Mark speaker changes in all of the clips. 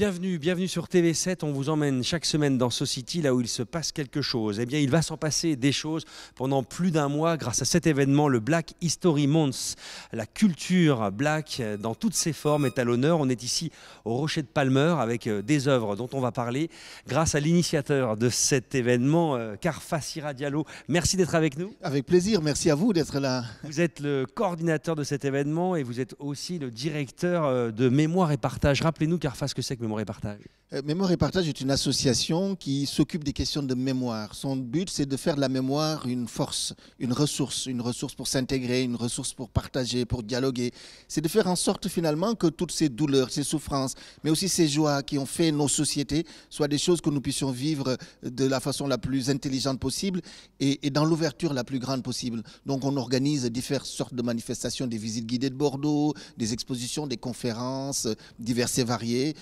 Speaker 1: Bienvenue, bienvenue sur TV7. On vous emmène chaque semaine dans Society, là où il se passe quelque chose. Eh bien, il va s'en passer des choses pendant plus d'un mois grâce à cet événement, le Black History Month. La culture black euh, dans toutes ses formes est à l'honneur. On est ici au Rocher de Palmer avec euh, des œuvres dont on va parler grâce à l'initiateur de cet événement, euh, Sira Diallo. Merci d'être avec
Speaker 2: nous. Avec plaisir, merci à vous d'être là.
Speaker 1: Vous êtes le coordinateur de cet événement et vous êtes aussi le directeur de Mémoire et Partage. Rappelez-nous, ce que c'est que Mémoire et Partage
Speaker 2: euh, Mémoire et Partage est une association qui s'occupe des questions de mémoire. Son but, c'est de faire de la mémoire une force, une ressource, une ressource pour s'intégrer, une ressource pour partager, pour dialoguer. C'est de faire en sorte finalement que toutes ces douleurs, ces souffrances, mais aussi ces joies qui ont fait nos sociétés soient des choses que nous puissions vivre de la façon la plus intelligente possible et, dans l'ouverture la plus grande possible. Donc on organise différentes sortes de manifestations, des visites guidées de Bordeaux, des expositions, des conférences diverses et variées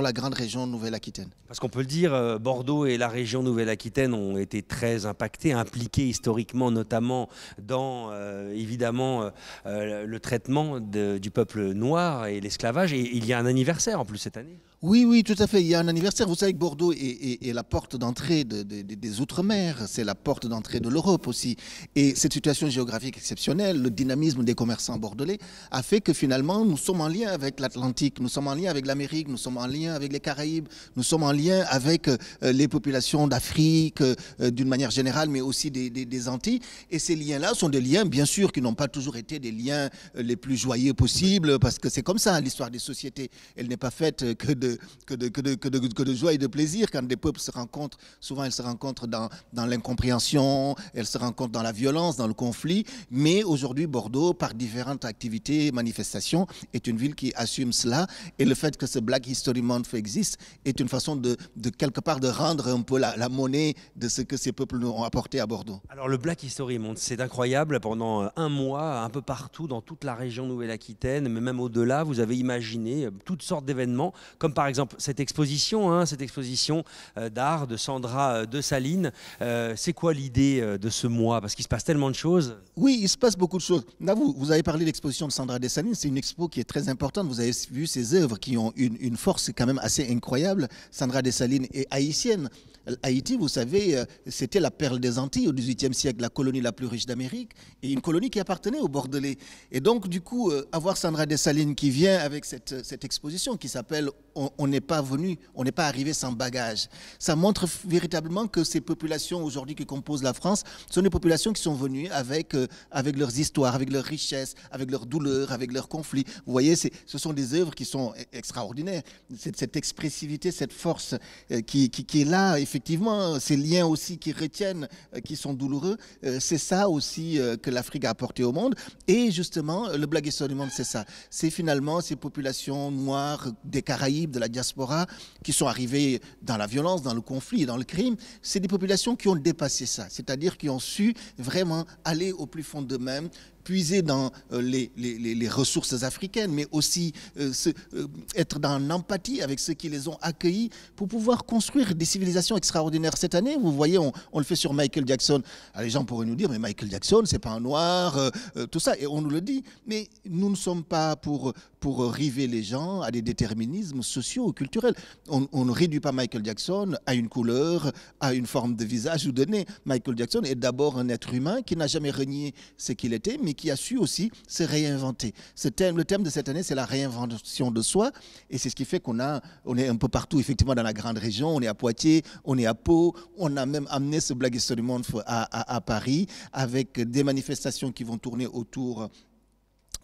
Speaker 2: la grande région Nouvelle-Aquitaine. Parce
Speaker 1: qu'on peut le dire, euh, Bordeaux et la région Nouvelle-Aquitaine ont été très impactés, impliqués historiquement, notamment dans euh, évidemment euh, le traitement du peuple noir et l'esclavage. Et il y a un anniversaire en plus cette année.
Speaker 2: Oui, oui, tout à fait. Il y a un anniversaire. Vous savez que Bordeaux est, la porte d'entrée des Outre-mer, c'est la porte d'entrée de l'Europe aussi. Et cette situation géographique exceptionnelle, le dynamisme des commerçants bordelais, a fait que finalement, nous sommes en lien avec l'Atlantique, nous sommes en lien avec l'Amérique, nous sommes en lien avec les Caraïbes, nous sommes en lien avec euh, les populations d'Afrique euh, d'une manière générale, mais aussi des, Antilles. Et ces liens-là sont des liens, bien sûr, qui n'ont pas toujours été des liens euh, les plus joyeux possibles, parce que c'est comme ça, l'histoire des sociétés. Elle n'est pas faite que de, que de, que, de, que, de, joie et de plaisir. Quand des peuples se rencontrent, souvent elles se rencontrent dans, dans l'incompréhension, elles se rencontrent dans la violence, dans le conflit. Mais aujourd'hui, Bordeaux, par différentes activités, manifestations, est une ville qui assume cela. Et le fait que ce Black History existe est une façon de, quelque part de rendre un peu la, monnaie de ce que ces peuples nous ont apporté à Bordeaux.
Speaker 1: Alors le Black History Month, c'est incroyable. Pendant euh, un mois, un peu partout dans toute la région Nouvelle-Aquitaine, mais même au-delà, vous avez imaginé euh, toutes sortes d'événements, comme par exemple cette exposition, hein, cette exposition euh, d'art de Sandra de Saline. c'est quoi l'idée de ce mois Parce qu'il se
Speaker 2: passe tellement de choses. Oui, il se passe beaucoup de choses. vous, vous avez parlé de l'exposition de Sandra de Saline. C'est une expo qui est très importante. Vous avez vu ses œuvres qui ont une, une force quand même assez incroyable. Sandra Dessalines est haïtienne. Haïti, vous savez, euh, c'était la perle des Antilles au XVIIIe siècle, la colonie la plus riche d'Amérique, et une colonie qui appartenait aux Bordelais. Et donc, du coup, euh, avoir Sandra Dessalines qui vient avec cette exposition qui s'appelle on n'est pas venu, on n'est pas arrivé sans bagage. Ça montre véritablement que ces populations aujourd'hui qui composent la France sont des populations qui sont venues avec, euh, avec leurs histoires, avec leurs richesses, avec leurs douleurs, avec leurs conflits. Vous voyez, ce sont des œuvres qui sont e-, extraordinaires. Cette, cette expressivité, cette force euh, qui, qui, est là, effectivement, ces liens aussi qui retiennent, euh, qui sont douloureux, c'est ça aussi que l'Afrique a apporté au monde. Et justement, le blague du monde, c'est ça. C'est finalement ces populations noires des Caraïbes de la diaspora qui sont arrivés dans la violence, dans le conflit, dans le crime, c'est des populations qui ont dépassé ça, c'est-à-dire qui ont su vraiment aller au plus fond d'eux-mêmes, puiser dans euh, les, les, ressources africaines, mais aussi euh, euh, être dans l'empathie avec ceux qui les ont accueillis pour pouvoir construire des civilisations extraordinaires cette année. Vous voyez, on, le fait sur Michael Jackson. Ah, les gens pourraient nous dire, mais Michael Jackson, c'est pas un noir, tout ça, et on nous le dit. Mais nous ne sommes pas pour, pour river les gens à des déterminismes sociaux ou culturels. On, on ne réduit pas Michael Jackson à une couleur, à une forme de visage ou de nez. Michael Jackson est d'abord un être humain qui n'a jamais renié ce qu'il était, mais qui a su aussi se réinventer. le thème de cette année, c'est la réinvention de soi. Et c'est ce qui fait qu'on a, on est un peu partout, effectivement, dans la grande région. On est à Poitiers, on est à Pau. On a même amené ce Blague sur Monde à, à Paris avec des manifestations qui vont tourner autour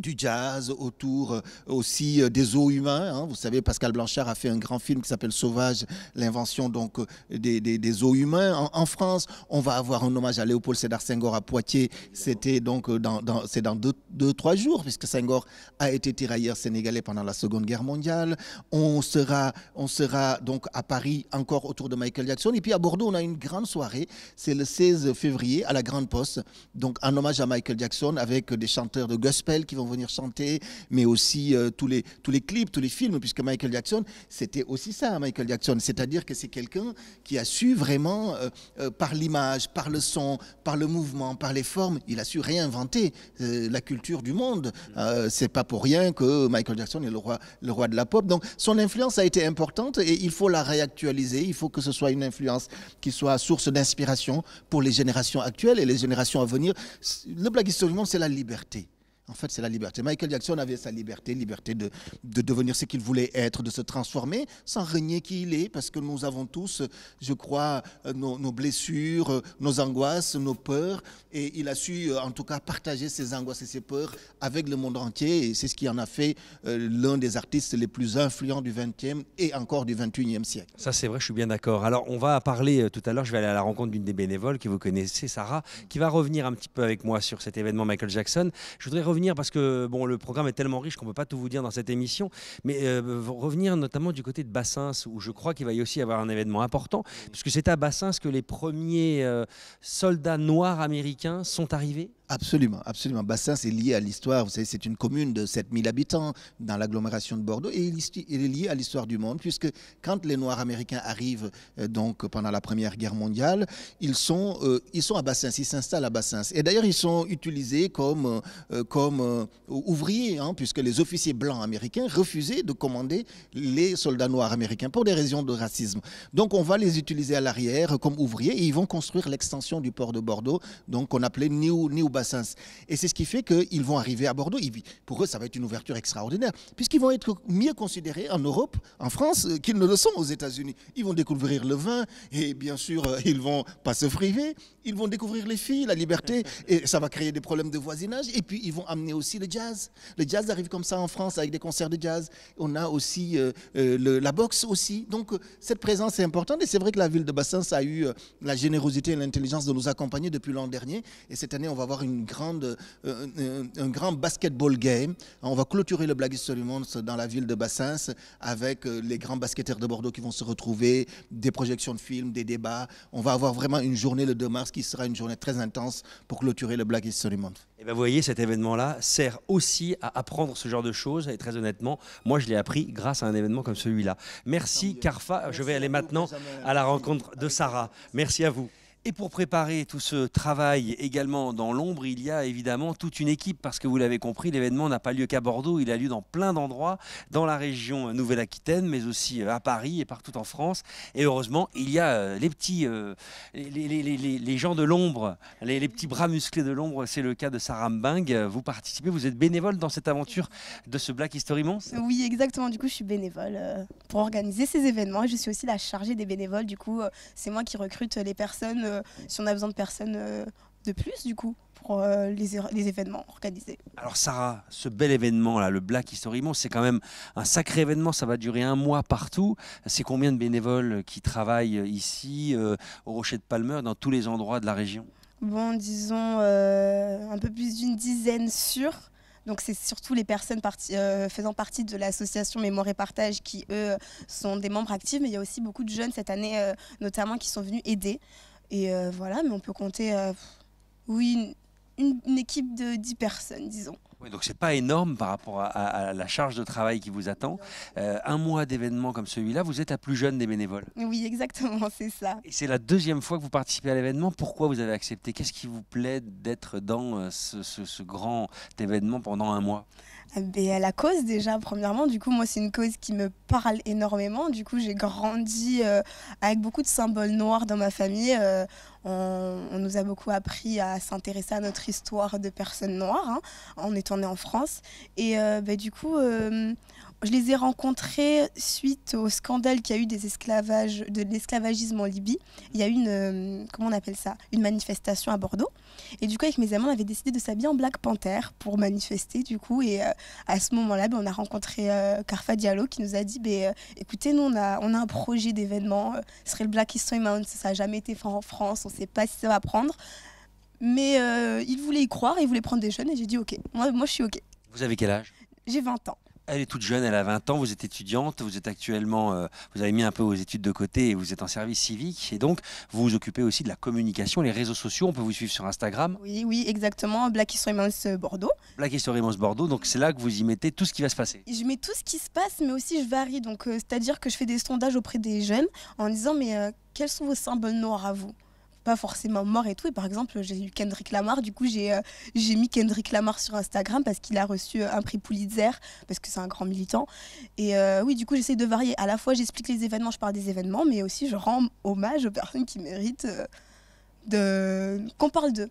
Speaker 2: du jazz, autour euh, aussi euh, des eaux humains. Hein. Vous savez, Pascal Blanchard a fait un grand film qui s'appelle Sauvage, l'invention donc euh, des, des, eaux humains. En, France, on va avoir un hommage à Léopold Sédar Senghor à Poitiers. C'était donc dans, c'est dans deux, trois jours, puisque Senghor a été tirailleur sénégalais pendant la Seconde Guerre mondiale. On sera, on sera donc à Paris encore autour de Michael Jackson. Et puis à Bordeaux, on a une grande soirée. C'est le 16 février à la Grande Poste, donc un hommage à Michael Jackson avec des chanteurs de gospel qui vont venir chanter, mais aussi euh, tous, les, tous les clips, tous les films, puisque Michael Jackson, c'était aussi ça, Michael Jackson. C'est-à-dire que c'est quelqu'un qui a su vraiment, euh, euh, par l'image, par le son, par le mouvement, par les formes, il a su réinventer la culture du monde. c'est pas pour rien que Michael Jackson est le roi, le roi de la pop. Donc son influence a été importante et il faut la réactualiser. Il faut que ce soit une influence qui soit source d'inspiration pour les générations actuelles et les générations à venir. Le blague monde, c'est la liberté. En fait, c'est la liberté. Michael Jackson avait sa liberté, liberté de, de devenir ce qu'il voulait être, de se transformer sans régner qui il est, parce que nous avons tous, je crois, euh, nos, blessures, euh, nos angoisses, nos peurs, et il a su, euh, en tout cas, partager ses angoisses et ses peurs avec le monde entier, et c'est ce qui en a fait l'un des artistes les plus influents du 20e et encore du 21e siècle.
Speaker 1: Ça, c'est vrai, je suis bien d'accord. Alors, on va parler tout à l'heure, je vais aller à la rencontre d'une des bénévoles que vous connaissez, Sarah, qui va revenir un petit peu avec moi sur cet événement Michael Jackson. Je voudrais parce que bon, le programme est tellement riche qu'on peut pas tout vous dire dans cette émission, mais euh, revenir notamment du côté de Bassins, où je crois qu'il va y aussi avoir un événement important, puisque c'est à Bassins que les premiers euh, soldats noirs américains
Speaker 2: sont arrivés. Absolument, absolument. Bassins est lié à l'histoire. Vous savez, c'est une commune de 7000 habitants dans l'agglomération de Bordeaux et il est lié à l'histoire du monde puisque quand les Noirs américains arrivent euh, donc pendant la Première Guerre mondiale, ils sont, ils sont à Bassins, ils s'installent à Bassins. Et d'ailleurs, ils sont utilisés comme, comme euh, ouvriers, hein, puisque les officiers blancs américains refusaient de commander les soldats noirs américains pour des raisons de racisme. Donc on va les utiliser à l'arrière comme ouvriers et ils vont construire l'extension du port de Bordeaux, donc qu'on appelait New, New Bassins. Et c'est ce qui fait qu'ils vont arriver à Bordeaux. Pour eux, ça va être une ouverture extraordinaire, puisqu'ils vont être mieux considérés en Europe, en France, euh, qu'ils ne le sont aux États-Unis. Ils vont découvrir le vin et bien sûr, euh, ils vont pas se priver. Ils vont découvrir les filles, la liberté, et ça va créer des problèmes de voisinage. Et puis, ils vont mais aussi le jazz. Le jazz arrive comme ça en France avec des concerts de jazz. On a aussi euh, euh, la boxe aussi. Donc euh, cette présence est importante et c'est vrai que la ville de Bassins a eu la générosité et l'intelligence de nous accompagner depuis l'an dernier. Et cette année, on va avoir une grande, un grand basketball game. On va clôturer le Black History Month dans la ville de Bassins avec les grands basketteurs de Bordeaux qui vont se retrouver, des projections de films, des débats. On va avoir vraiment une journée le 2 mars qui sera une journée très intense pour clôturer le Black History Month.
Speaker 1: Et bien vous voyez, cet événement-là, sert aussi à apprendre ce genre de choses. Et très honnêtement, moi, je l'ai appris grâce à un événement comme celui-là. Merci, Carfa. Je vais aller maintenant à la rencontre de Sarah. Merci à vous. Et pour préparer tout ce travail également dans l'ombre, il y a évidemment toute une équipe parce que vous l'avez compris, l'événement n'a pas lieu qu'à Bordeaux, il a lieu dans plein d'endroits, dans la région Nouvelle-Aquitaine, mais aussi euh, à Paris et partout en France. Et heureusement, il y a euh, les petits, euh, les, les, gens de l'ombre, les, petits bras musclés de l'ombre. C'est le cas de Sarah Mbing. Vous participez, vous êtes bénévole dans cette aventure de ce Black History Month. Oui,
Speaker 3: exactement. Du coup, je suis bénévole pour organiser ces événements. Je suis aussi la chargée des bénévoles. Du coup, c'est moi qui recrute les personnes euh, si on a besoin de personnes euh, de plus, du coup pour euh, les, er-, les, événements organisés.
Speaker 1: Alors Sarah, ce bel événement là, le Black History Month, c'est quand même un sacré événement. Ça va durer un mois partout. C'est combien de bénévoles qui travaillent ici au Rocher de Palmer, dans tous les endroits de la région
Speaker 3: Bon, disons un peu plus d'une dizaine sur Donc c'est surtout les personnes faisant partie de l'association Mémoire et Partage qui, eux, sont des membres actifs, mais il y a aussi beaucoup de jeunes cette année, notamment, qui sont venus aider. Et euh, voilà, mais on peut compter, euh, oui, une, équipe de 10 personnes, disons.
Speaker 1: Oui, donc c'est pas énorme par rapport à, la charge de travail qui vous attend. Euh, un mois d'événement comme celui-là, vous êtes la plus jeune des bénévoles.
Speaker 3: Oui, exactement, c'est ça. Et
Speaker 1: c'est la deuxième fois que vous participez à l'événement. Pourquoi vous avez accepté Qu'est-ce qui vous plaît d'être dans ce, ce grand événement pendant un mois
Speaker 3: à la cause déjà, premièrement. Du coup, moi, c'est une cause qui me parle énormément. Du coup, j'ai grandi euh, avec beaucoup de symboles noirs dans ma famille. Euh, on, nous a beaucoup appris à s'intéresser à notre histoire de personnes noires hein, en étant né en France. Et euh, bah, du coup, je les ai rencontrés suite au scandale qu'il y a eu des esclavages, de l'esclavagisme en Libye. Il y a eu une, euh, comment on appelle ça, une manifestation à Bordeaux. Et du coup, avec mes amis, on avait décidé de s'habiller en Black Panther pour manifester, du coup. Et euh, à ce moment-là, ben, on a rencontré Carfa euh, Diallo qui nous a dit, ben, écoutez, nous, on a, un projet d'événement, ce serait le Black History Month, ça n'a jamais été fait en France, on ne sait pas si ça va prendre. Mais il voulait y croire, il voulait prendre des jeunes, et j'ai dit, ok, moi je suis ok. Vous avez quel âge J'ai 20 ans.
Speaker 1: Elle est toute jeune, elle a 20 ans, vous êtes étudiante, vous êtes actuellement, euh, vous avez mis un peu vos études de côté et vous êtes en service civique. Et donc, vous vous occupez aussi de la communication, les réseaux sociaux. On peut vous suivre sur Instagram.
Speaker 3: Oui, oui, exactement. Black History Month euh, Bordeaux.
Speaker 1: Black History Month Bordeaux. Donc, c'est là que vous y mettez tout ce qui va se passer.
Speaker 3: Je mets tout ce qui se passe, mais aussi je varie. Donc, euh, c'est-à-dire que je fais des sondages auprès des jeunes en disant, mais quels sont vos symboles noirs à vous pas forcément mort et tout. Et par exemple, j'ai eu Kendrick Lamar. Du coup, j'ai euh, mis Kendrick Lamar sur Instagram parce qu'il a reçu euh, un prix Pulitzer, parce que c'est un grand militant. Et euh, oui, du coup, j'essaie de varier. À la fois, j'explique les événements, je parle des événements, mais aussi je rends hommage aux personnes qui méritent de... qu'on parle d'eux.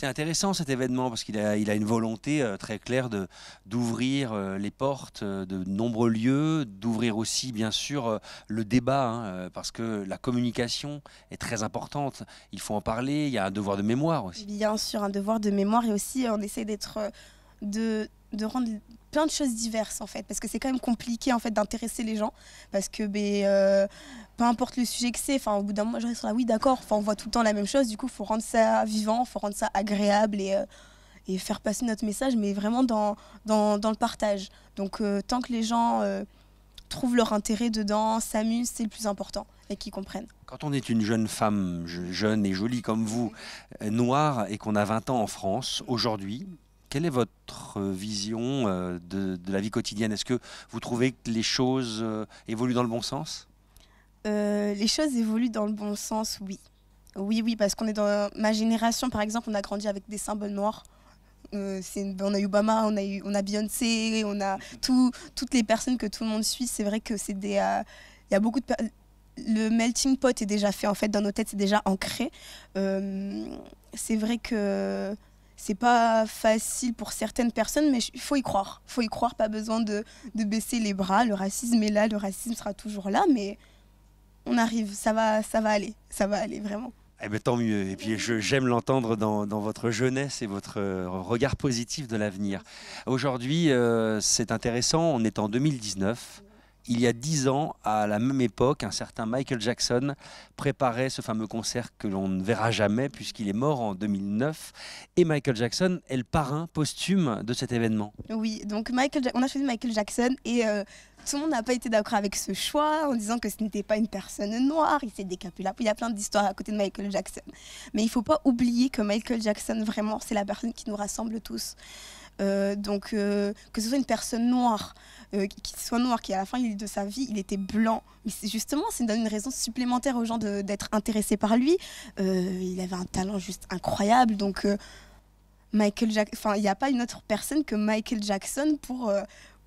Speaker 3: C'est
Speaker 1: intéressant cet événement parce qu'il a, une volonté euh, très claire de, d'ouvrir euh, les portes euh, de nombreux lieux, d'ouvrir aussi bien sûr le débat, hein, parce que la communication est très importante. Il faut en parler, il y a un devoir de mémoire aussi.
Speaker 3: Bien sûr, un devoir de mémoire et aussi on essaie d'être... De, de rendre plein de choses diverses en fait parce que c'est quand même compliqué en fait d'intéresser les gens parce que ben, euh, peu importe le sujet que c'est enfin au bout d'un moment je reste là oui d'accord enfin on voit tout le temps la même chose du coup faut rendre ça vivant faut rendre ça agréable et, euh, et faire passer notre message mais vraiment dans dans, dans le partage donc euh, tant que les gens trouvent leur intérêt dedans s'amusent c'est le plus important et qu'ils comprennent.
Speaker 1: Quand on est une jeune femme, jeune et jolie comme vous, noire, et qu'on a 20 ans en France, aujourd'hui, quelle est votre euh, vision euh, de, la vie quotidienne Est-ce que vous trouvez que les choses euh, évoluent dans le bon sens
Speaker 3: Les choses évoluent dans le bon sens, oui. Oui, oui, parce qu'on est dans ma génération, par exemple, on a grandi avec des symboles noirs. on a Obama, on a, eu, on a Beyoncé, on a toutes les personnes que tout le monde suit. C'est vrai que c'est des. Il y a beaucoup de. Le melting pot est déjà fait, en fait, dans nos têtes, c'est déjà ancré. c'est vrai que c'est pas facile pour certaines personnes, mais il faut y croire. Il faut y croire, pas besoin de, baisser les bras. Le racisme est là, le racisme sera toujours là, mais on arrive, ça va, ça va aller, ça va aller vraiment.
Speaker 1: Eh bien, tant mieux. Et puis j'aime l'entendre dans, votre jeunesse et votre euh, regard positif de l'avenir. Aujourd'hui, euh, c'est intéressant, on est en 2019 il y a dix ans, à la même époque, un certain Michael Jackson préparait ce fameux concert que l'on ne verra jamais puisqu'il est mort en 2009. Et Michael Jackson est le parrain posthume de cet événement.
Speaker 3: Oui, donc Michael, on a choisi Michael Jackson et euh, tout le monde n'a pas été d'accord avec ce choix en disant que ce n'était pas une personne noire, il s'est décapulé. Il y a plein d'histoires à côté de Michael Jackson. Mais il ne faut pas oublier que Michael Jackson, vraiment, c'est la personne qui nous rassemble tous. Euh, donc, euh, que ce soit une personne noire, euh, qui soit noire, qui à la fin de sa vie, il était blanc. Mais justement, ça donne une raison supplémentaire aux gens d'être intéressés par lui. il avait un talent juste incroyable. Donc, Michael Jackson, il n'y a pas une autre personne que Michael Jackson pour,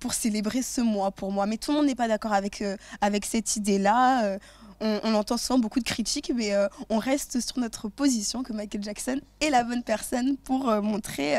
Speaker 3: pour célébrer ce mois, pour moi. Mais tout le monde n'est pas d'accord avec, avec cette idée-là. On, entend souvent beaucoup de critiques, mais on reste sur notre position que Michael Jackson est la bonne personne pour montrer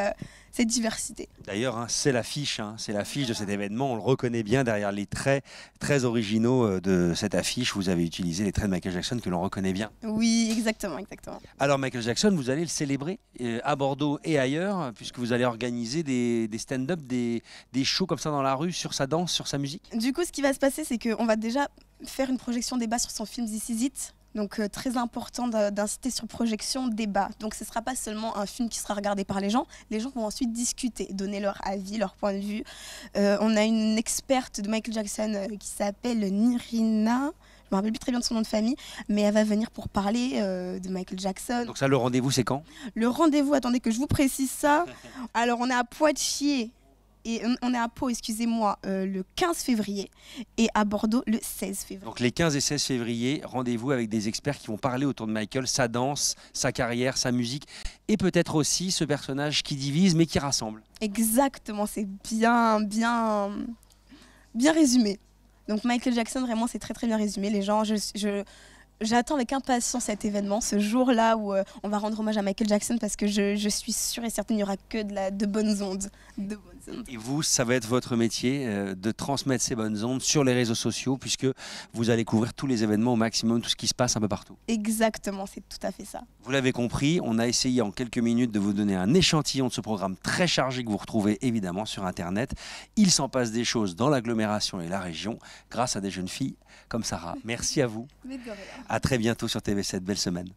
Speaker 3: cette diversité.
Speaker 1: D'ailleurs, hein, c'est l'affiche, hein, c'est l'affiche de cet événement. On le reconnaît bien derrière les traits très originaux euh, de cette affiche. Vous avez utilisé les traits de Michael Jackson que l'on reconnaît bien.
Speaker 3: Oui, exactement, exactement.
Speaker 1: Alors Michael Jackson, vous allez le célébrer euh, à Bordeaux et ailleurs, puisque vous allez organiser des, stand-up, des, shows comme ça dans la rue sur sa danse, sur sa musique.
Speaker 3: Du coup, ce qui va se passer, c'est qu'on va déjà faire une projection débat sur son film This Is It donc euh, très important d'inciter sur projection débat. Donc ce ne sera pas seulement un film qui sera regardé par les gens, les gens vont ensuite discuter, donner leur avis, leur point de vue. Euh, on a une experte de Michael Jackson euh, qui s'appelle Nirina. Je me rappelle plus très bien de son nom de famille, mais elle va venir pour parler de Michael Jackson. Donc
Speaker 1: ça, le rendez-vous, c'est quand
Speaker 3: Le rendez-vous, attendez que je vous précise ça. Alors on est à Poitiers et on est à Pau, excusez-moi, euh, le 15 février et à Bordeaux le 16 février. Donc
Speaker 1: les 15 et 16 février, rendez-vous avec des experts qui vont parler autour de Michael, sa danse, sa carrière, sa musique et peut-être aussi ce personnage qui divise mais qui rassemble.
Speaker 3: Exactement, c'est bien, bien, bien résumé. Donc Michael Jackson, vraiment, c'est très très bien résumé. Les gens, j'attends avec impatience cet événement, ce jour-là où euh, on va rendre hommage à Michael Jackson parce que je, suis sûre et certaine qu'il n'y aura que de, la, de bonnes ondes.
Speaker 1: Et vous, ça va être votre métier euh, de transmettre ces bonnes ondes sur les réseaux sociaux, puisque vous allez couvrir tous les événements au maximum, tout ce qui se passe un peu partout.
Speaker 3: Exactement, c'est tout à fait ça.
Speaker 1: Vous l'avez compris, on a essayé en quelques minutes de vous donner un échantillon de ce programme très chargé que vous retrouvez évidemment sur Internet. Il s'en passe des choses dans l'agglomération et la région grâce à des jeunes filles comme Sarah. Merci à vous. À très bientôt sur TV7. Belle semaine.